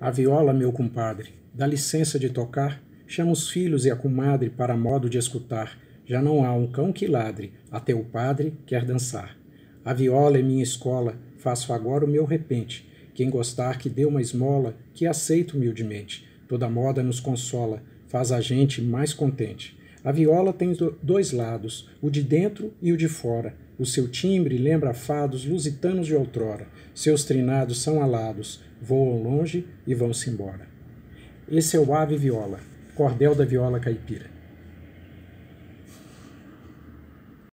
A viola, meu compadre, dá licença de tocar, chama os filhos e a comadre para modo de escutar. Já não há um cão que ladre, até o padre quer dançar. A viola é minha escola, faço agora o meu repente. Quem gostar que dê uma esmola, que aceito humildemente. Toda moda nos consola, faz a gente mais contente. A viola tem dois lados, o de dentro e o de fora. O seu timbre lembra fados lusitanos de outrora. Seus trinados são alados, voam longe e vão-se embora. Esse é o Ave Viola, cordel da viola caipira.